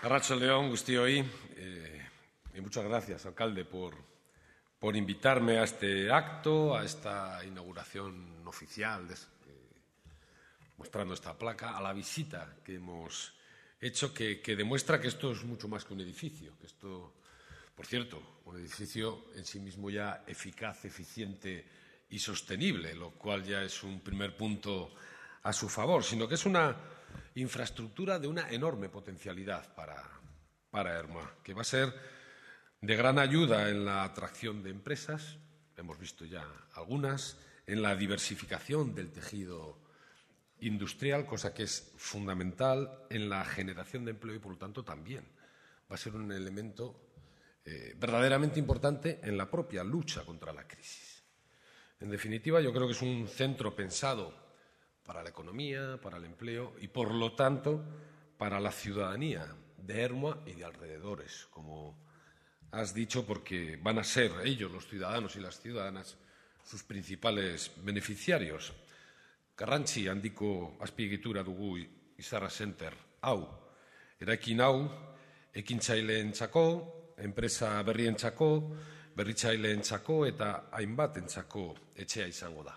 Carracho León, Gustío eh, y muchas gracias, alcalde, por, por invitarme a este acto, a esta inauguración oficial, eh, mostrando esta placa, a la visita que hemos hecho, que, que, demuestra que esto es mucho más que un edificio, que esto, por cierto, un edificio en sí mismo ya eficaz, eficiente y sostenible, lo cual ya es un primer punto a su favor, sino que es una infraestructura de una enorme potencialidad para, para Herma, que va a ser de gran ayuda en la atracción de empresas, hemos visto ya algunas, en la diversificación del tejido industrial, cosa que es fundamental en la generación de empleo y, por lo tanto, también va a ser un elemento eh, verdaderamente importante en la propia lucha contra la crisis. En definitiva, yo creo que es un centro pensado para la economía, para el empleo y, por lo tanto, para la ciudadanía de Hermoa y de alrededores, como has dicho, porque van a ser ellos, los ciudadanos y las ciudadanas, sus principales beneficiarios. andico, handiko azpiegitura dugu sarra Center en hau. Eraikin hau, ekintzaileentzako, enpresa en berritzaileentzako eta hainbatentzako etxea izango da.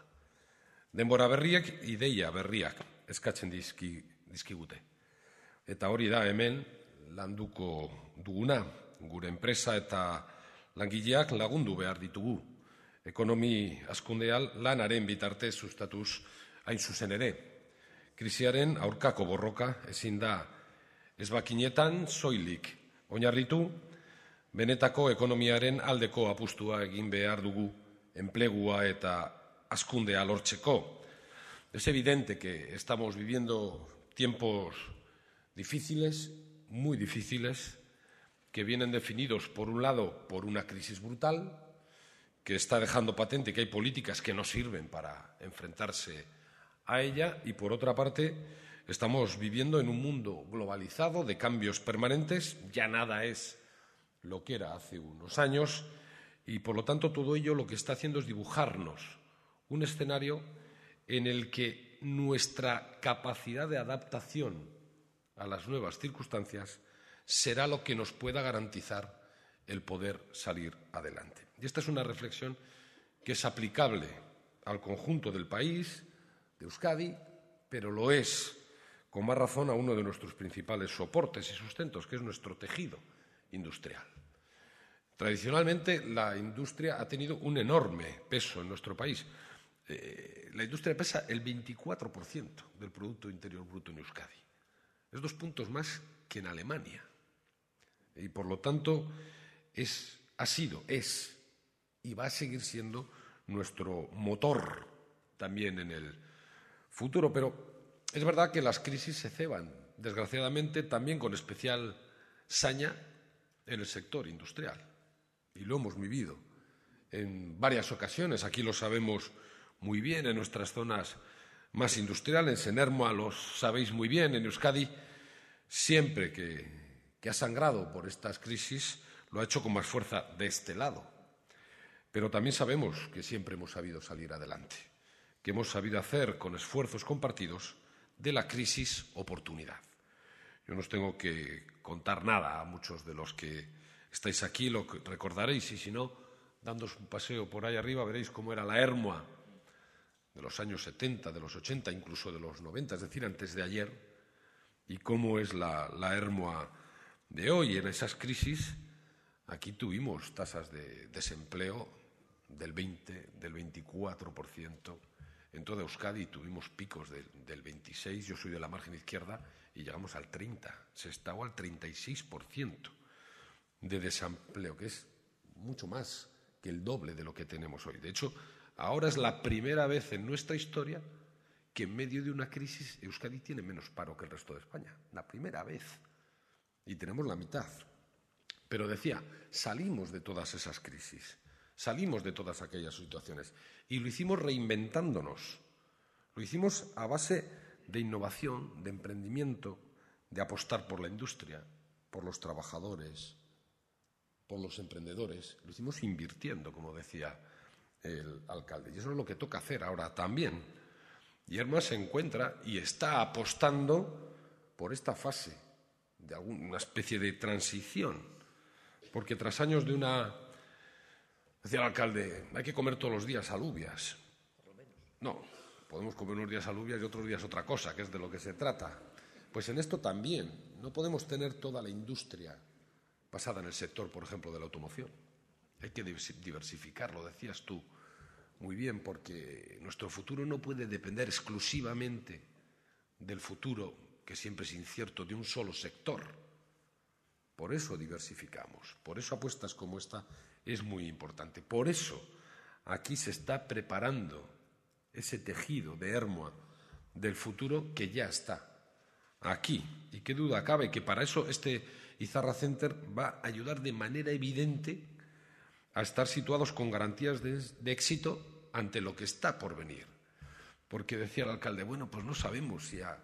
Denbora berriek ideia berriak eskatzen dizki, dizkigute. Eta hori da hemen landuko duguna, gure enpresa eta langileak lagundu behar ditugu. Ekonomi askundeal lanaren bitarte sustatuz hain zuzen ere. Krisiaren aurkako borroka ezin da ezbakinetan soilik. Oinarritu benetako ekonomiaren aldeko apustua egin behar dugu enplegua eta Es evidente que estamos viviendo tiempos difíciles, muy difíciles, que vienen definidos, por un lado, por una crisis brutal, que está dejando patente que hay políticas que no sirven para enfrentarse a ella, y por otra parte, estamos viviendo en un mundo globalizado de cambios permanentes, ya nada es lo que era hace unos años, y por lo tanto todo ello lo que está haciendo es dibujarnos un escenario en el que nuestra capacidad de adaptación a las nuevas circunstancias será lo que nos pueda garantizar el poder salir adelante. Y esta es una reflexión que es aplicable al conjunto del país, de Euskadi, pero lo es con más razón a uno de nuestros principales soportes y sustentos, que es nuestro tejido industrial. Tradicionalmente la industria ha tenido un enorme peso en nuestro país, eh, la industria pesa el 24% del Producto Interior Bruto en Euskadi. Es dos puntos más que en Alemania. Y por lo tanto, es, ha sido, es y va a seguir siendo nuestro motor también en el futuro. Pero es verdad que las crisis se ceban, desgraciadamente, también con especial saña en el sector industrial. Y lo hemos vivido en varias ocasiones. Aquí lo sabemos muy bien en nuestras zonas más industriales. En Hermoa los... sabéis muy bien, en Euskadi, siempre que, que ha sangrado por estas crisis, lo ha hecho con más fuerza de este lado. Pero también sabemos que siempre hemos sabido salir adelante, que hemos sabido hacer con esfuerzos compartidos de la crisis oportunidad. Yo no os tengo que contar nada a muchos de los que estáis aquí, lo recordaréis y si no, dándos un paseo por ahí arriba veréis cómo era la Hermoa de los años 70, de los 80, incluso de los 90, es decir, antes de ayer, y cómo es la, la Hermoa de hoy. En esas crisis, aquí tuvimos tasas de desempleo del 20, del 24%. En toda Euskadi tuvimos picos del, del 26, yo soy de la margen izquierda, y llegamos al 30, se estaba al 36% de desempleo, que es mucho más que el doble de lo que tenemos hoy. De hecho, ahora es la primera vez en nuestra historia que en medio de una crisis Euskadi tiene menos paro que el resto de España. La primera vez. Y tenemos la mitad. Pero decía, salimos de todas esas crisis, salimos de todas aquellas situaciones y lo hicimos reinventándonos. Lo hicimos a base de innovación, de emprendimiento, de apostar por la industria, por los trabajadores, ...con los emprendedores, lo hicimos invirtiendo, como decía el alcalde. Y eso es lo que toca hacer ahora también. Yerma se encuentra y está apostando por esta fase de alguna especie de transición, porque tras años de una... Decía el alcalde, hay que comer todos los días alubias. No, podemos comer unos días alubias y otros días otra cosa, que es de lo que se trata. Pues en esto también, no podemos tener toda la industria basada en el sector, por ejemplo, de la automoción. Hay que diversificar, lo decías tú muy bien, porque nuestro futuro no puede depender exclusivamente del futuro, que siempre es incierto, de un solo sector. Por eso diversificamos, por eso apuestas como esta es muy importante. Por eso aquí se está preparando ese tejido de Hermoa del futuro que ya está aquí. Y qué duda cabe que para eso este y Zarra Center va a ayudar de manera evidente a estar situados con garantías de, éxito ante lo que está por venir. Porque decía el alcalde, bueno, pues no sabemos si a,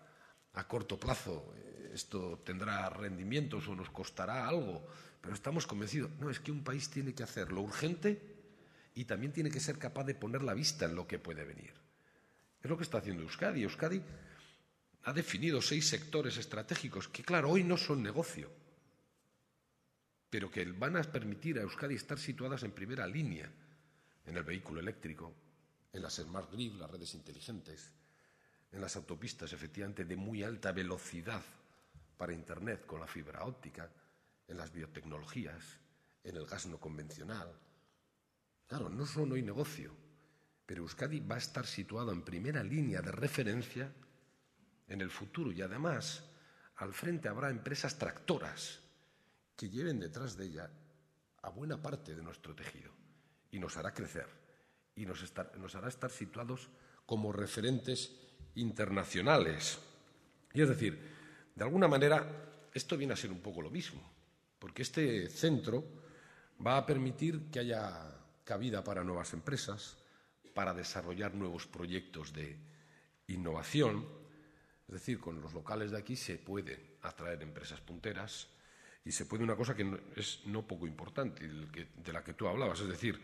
a corto plazo eh, esto tendrá rendimientos o nos costará algo, pero estamos convencidos. No, es que un país tiene que hacer lo urgente y también tiene que ser capaz de poner la vista en lo que puede venir. Es lo que está haciendo Euskadi. Euskadi ha definido seis sectores estratégicos que, claro, hoy no son negocio pero que van a permitir a Euskadi estar situadas en primera línea en el vehículo eléctrico, en las smart grid, las redes inteligentes, en las autopistas efectivamente de muy alta velocidad para Internet con la fibra óptica, en las biotecnologías, en el gas no convencional. Claro, no solo hay negocio, pero Euskadi va a estar situado en primera línea de referencia en el futuro y además al frente habrá empresas tractoras que lleven detrás de ella a buena parte de nuestro tejido y nos hará crecer y nos, hará estar situados como referentes internacionales. Y es decir, de alguna manera, esto viene a ser un poco lo mismo, porque este centro va a permitir que haya cabida para nuevas empresas, para desarrollar nuevos proyectos de innovación. Es decir, con los locales de aquí se pueden atraer empresas punteras, y se puede una cosa que es no poco importante, de la que tú hablabas, es decir,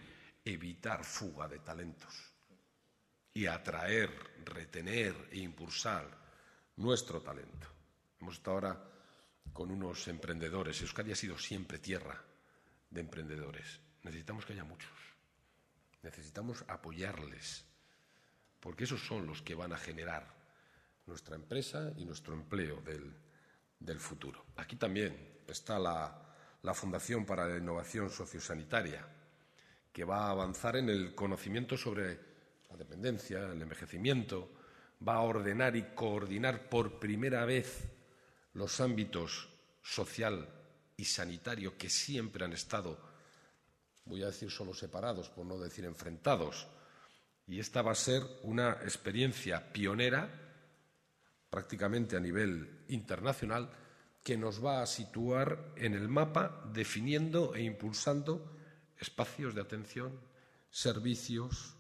evitar fuga de talentos y atraer, retener e impulsar nuestro talento. Hemos estado ahora con unos emprendedores. Euskadi ha sido siempre tierra de emprendedores. Necesitamos que haya muchos. Necesitamos apoyarles, porque esos son los que van a generar nuestra empresa y nuestro empleo del, del futuro. Aquí también está la, Fundación para la Innovación Sociosanitaria, que va a avanzar en el conocimiento sobre la dependencia, el envejecimiento, va a ordenar y coordinar por primera vez los ámbitos social y sanitario que siempre han estado, voy a decir solo separados, por no decir enfrentados. Y esta va a ser una experiencia pionera prácticamente a nivel internacional que nos va a situar en el mapa definiendo e impulsando espacios de atención, servicios,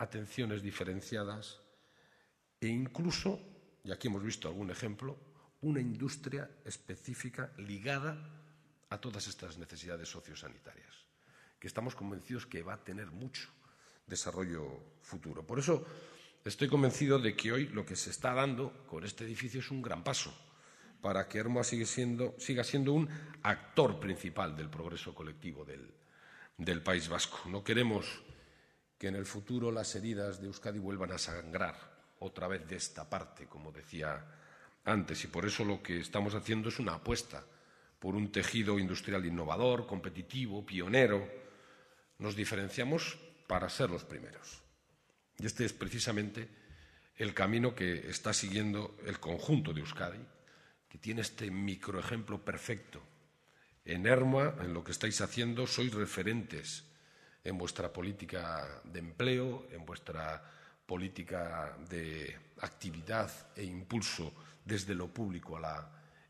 atenciones diferenciadas e incluso, y aquí hemos visto algún ejemplo, una industria específica ligada a todas estas necesidades sociosanitarias, que estamos convencidos que va a tener mucho desarrollo futuro. Por eso estoy convencido de que hoy lo que se está dando con este edificio es un gran paso para que Hermoa siga siendo, un actor principal del progreso colectivo del, del País Vasco. No queremos que en el futuro las heridas de Euskadi vuelvan a sangrar otra vez de esta parte, como decía antes, y por eso lo que estamos haciendo es una apuesta por un tejido industrial innovador, competitivo, pionero. Nos diferenciamos para ser los primeros. Y este es precisamente el camino que está siguiendo el conjunto de Euskadi que tiene este microejemplo perfecto. En ERMA, en lo que estáis haciendo, sois referentes en vuestra política de empleo, en vuestra política de actividad e impulso desde lo público a la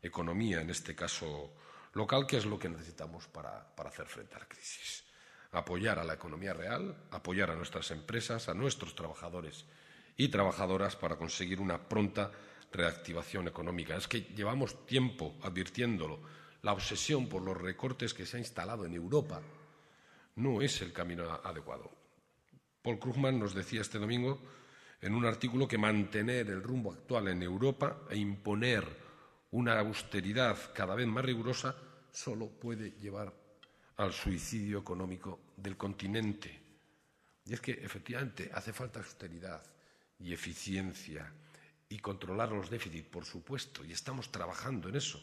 economía, en este caso local, que es lo que necesitamos para, para hacer frente a la crisis. Apoyar a la economía real, apoyar a nuestras empresas, a nuestros trabajadores y trabajadoras para conseguir una pronta reactivación económica. Es que llevamos tiempo advirtiéndolo. La obsesión por los recortes que se ha instalado en Europa no es el camino adecuado. Paul Krugman nos decía este domingo en un artículo que mantener el rumbo actual en Europa e imponer una austeridad cada vez más rigurosa solo puede llevar al suicidio económico del continente. Y es que efectivamente hace falta austeridad y eficiencia y controlar los déficits, por supuesto, y estamos trabajando en eso,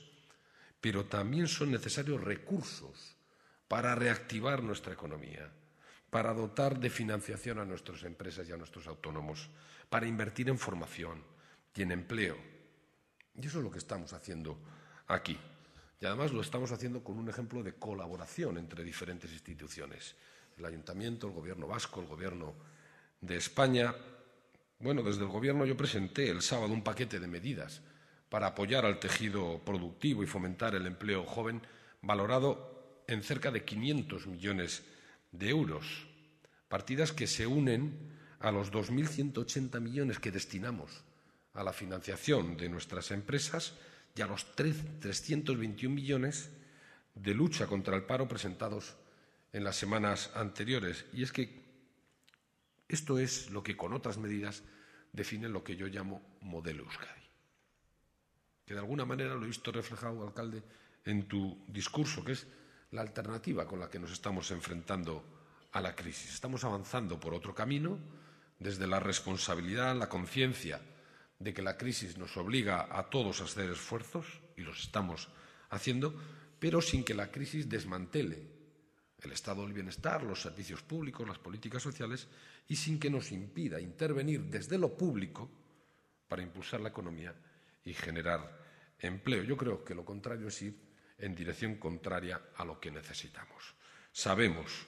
pero también son necesarios recursos para reactivar nuestra economía, para dotar de financiación a nuestras empresas y a nuestros autónomos, para invertir en formación y en empleo. Y eso es lo que estamos haciendo aquí. Y además lo estamos haciendo con un ejemplo de colaboración entre diferentes instituciones, el ayuntamiento, el gobierno vasco, el gobierno de España, bueno, desde el Gobierno yo presenté el sábado un paquete de medidas para apoyar al tejido productivo y fomentar el empleo joven, valorado en cerca de 500 millones de euros. Partidas que se unen a los 2.180 millones que destinamos a la financiación de nuestras empresas y a los 321 millones de lucha contra el paro presentados en las semanas anteriores. Y es que esto es lo que con otras medidas define lo que yo llamo modelo Euskadi. Que de alguna manera lo he visto reflejado, alcalde, en tu discurso, que es la alternativa con la que nos estamos enfrentando a la crisis. Estamos avanzando por otro camino, desde la responsabilidad, la conciencia de que la crisis nos obliga a todos a hacer esfuerzos, y los estamos haciendo, pero sin que la crisis desmantele el estado del bienestar, los servicios públicos, las políticas sociales, y sin que nos impida intervenir desde lo público para impulsar la economía y generar empleo. Yo creo que lo contrario es ir en dirección contraria a lo que necesitamos. Sabemos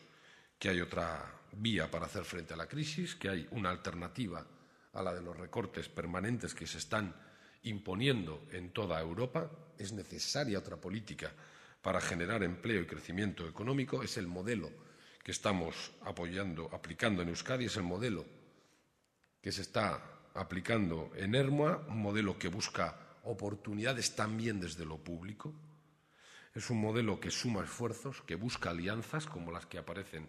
que hay otra vía para hacer frente a la crisis, que hay una alternativa a la de los recortes permanentes que se están imponiendo en toda Europa. Es necesaria otra política para generar empleo y crecimiento económico es el modelo que estamos apoyando, aplicando en Euskadi, es el modelo que se está aplicando en ERMA, un modelo que busca oportunidades también desde lo público. Es un modelo que suma esfuerzos, que busca alianzas como las que aparecen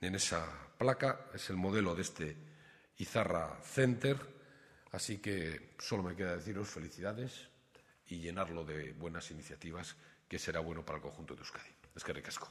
en esa placa. Es el modelo de este Izarra Center. Así que solo me queda deciros felicidades y llenarlo de buenas iniciativas que será bueno para el conjunto de Euskadi. Es que ricasco.